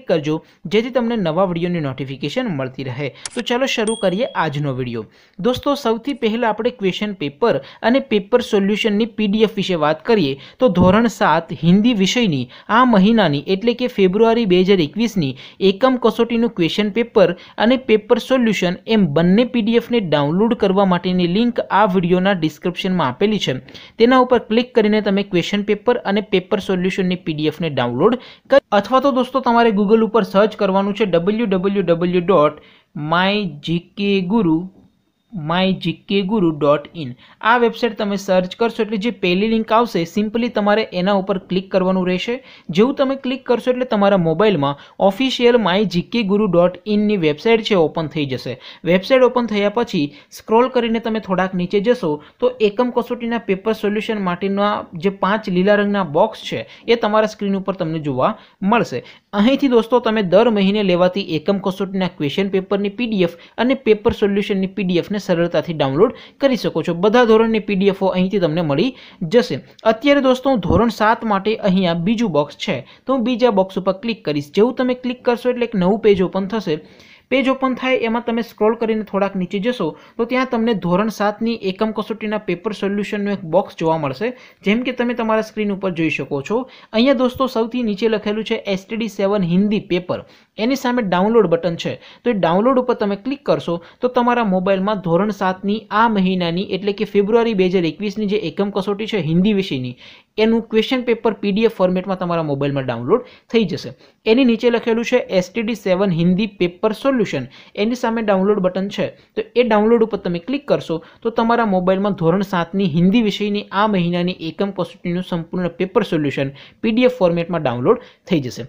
click કરજો જેથી તમને નવા વિડીયોની નોટિફિકેશન મળતી રહે તો ચાલો શરૂ કરીએ આજનો વિડીયો દોસ્તો સૌથી પહેલાં આપણે ક્વેશ્ચન પેપર અને પેપર સોલ્યુશનની પીડીએફ વિશે વાત કરીએ તો ધોરણ સાત હિન્દી વિષયની આ મહિનાની એટલે કે ફેબ્રુઆરી બે હજાર એકવીસની એકમ કસોટીનું ક્વેશ્ચન પેપર અને પેપર સોલ્યુશન એમ બંને પીડીએફને ડાઉનલોડ કરવા માટેની લિંક આ વિડીયોના ડિસ્ક્રિપ્શનમાં આપેલી છે તેના ઉપર ક્લિક કરીને તમે ક્વેશ્ચન પેપર અને પેપર સોલ્યુશનની પીડીએફને ડાઉનલોડ કરી અથવા તો દોસ્તો તમારે ગૂગલ ઉપર સર્ચ કરવાનું છે W W W dot my GK guru my GK guru dot in આ વેબસાઇટ તમે સર્ચ કરશો એટલે જે પહેલી લિંક આવશે સિમ્પલી તમારે એના ઉપર ક્લિક કરવાનું રહેશે જેવું તમે ક્લિક કરશો એટલે તમારા મોબાઈલમાં official my GK guru dot ઇનની વેબસાઇટ છે ઓપન થઈ જશે વેબસાઇટ ઓપન થયા પછી સ્ક્રોલ કરીને તમે થોડાક નીચે જશો તો એકમ કસોટીના પેપર સોલ્યુશન માટેના જે પાંચ લીલા રંગના બોક્સ છે એ તમારા સ્ક્રીન ઉપર તમને જોવા મળશે અહીંથી દોસ્તો તમે દર મહિને લેવાતી એકમ કસોટીના ક્વેશ્ચન પેપરની પીડીએફ અને પેપર સોલ્યુશનની પીડીએફને તમે સરળતાથી ડાઉનલોડ કરી શકો છો બધા ધોરણની પીડીએફઓ અહીંથી તમને મળી જશે અત્યારે દોસ્તો હું ધોરણ સાત માટે અહીંયા બીજું બોક્સ છે તો હું બીજા બોક્સ ઉપર ક્લિક કરીશ જેવું તમે ક્લિક કરશો એટલે એક નવું પેજ ઓપન થશે પેજ ઓપન થાય એમાં તમે સ્ક્રોલ કરીને થોડાક નીચે જશો તો ત્યાં તમને ધોરણ સાતની એકમ કસોટીના પેપર સોલ્યુશનનું એક બોક્સ જોવા મળશે જેમ કે તમે તમારા સ્ક્રીન ઉપર જોઈ શકો છો અહીંયા દોસ્તો સૌથી નીચે લખેલું છે એસટીડી સેવન હિન્દી પેપર એની સામે ડાઉનલોડ બટન છે તો એ ડાઉનલોડ ઉપર તમે ક્લિક કરશો તો તમારા મોબાઈલમાં ધોરણ સાતની આ મહિનાની એટલે કે ફેબ્રુઆરી બે હજાર એકવીસની જે એકમ કસોટી છે હિન્દી વિષયની એનું ક્વેશ્ચન પેપર પીડીએફ ફોર્મેટમાં તમારા મોબાઈલમાં ડાઉનલોડ થઈ જશે એની નીચે લખેલું છે STD seven Hindi paper solution એની સામે ડાઉનલોડ બટન છે તો એ ડાઉનલોડ ઉપર તમે ક્લિક કરશો તો તમારા મોબાઈલમાં ધોરણ સાતની હિન્દી વિષયની આ મહિનાની એકમ કસોટીનું સંપૂર્ણ પેપર સોલ્યુશન પીડીએફ ફોર્મેટમાં ડાઉનલોડ થઈ જશે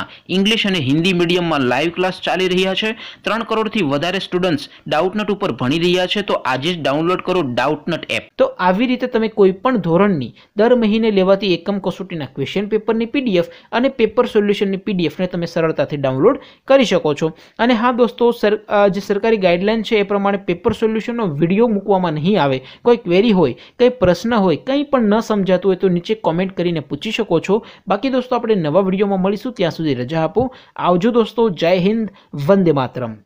શાળાઓના ઇંગ્લિશ અને હિન્દી મીડિયમમાં લાઈવ ક્લાસ ચાલી રહ્યા છે ત્રણ કરોડથી વધારે સ્ટુડન્ટ્સ ડાઉટનટ ઉપર ભણી રહ્યા છે તો આજે જ ડાઉનલોડ કરો ડાઉટનટ એપ તો આવી રીતે તમે કોઈ પણ ધોરણની દર મહિને લેવાતી એકમ કસોટીના ક્વેશ્ચન પેપરની પીડીએફ અને પેપર સોલ્યુશનની પીડીએફને તમે સરળતાથી ડાઉનલોડ કરી શકો છો અને હા દોસ્તો જે સરકારી ગાઈડલાઇન છે એ પ્રમાણે પેપર સોલ્યુશનનો વિડીયો મૂકવામાં નહીં આવે કોઈ ક્વેરી હોય કંઈ પ્રશ્ન હોય કંઈ પણ ન સમજાતું હોય તો નીચે કોમેન્ટ કરીને પૂછી શકો છો બાકી દોસ્તો આપણે નવા વિડીયોમાં મળીશું ત્યાં સુધી સુધી રજા આપો આવજો દોસ્તો જય હિન્દ વંદે માતરમ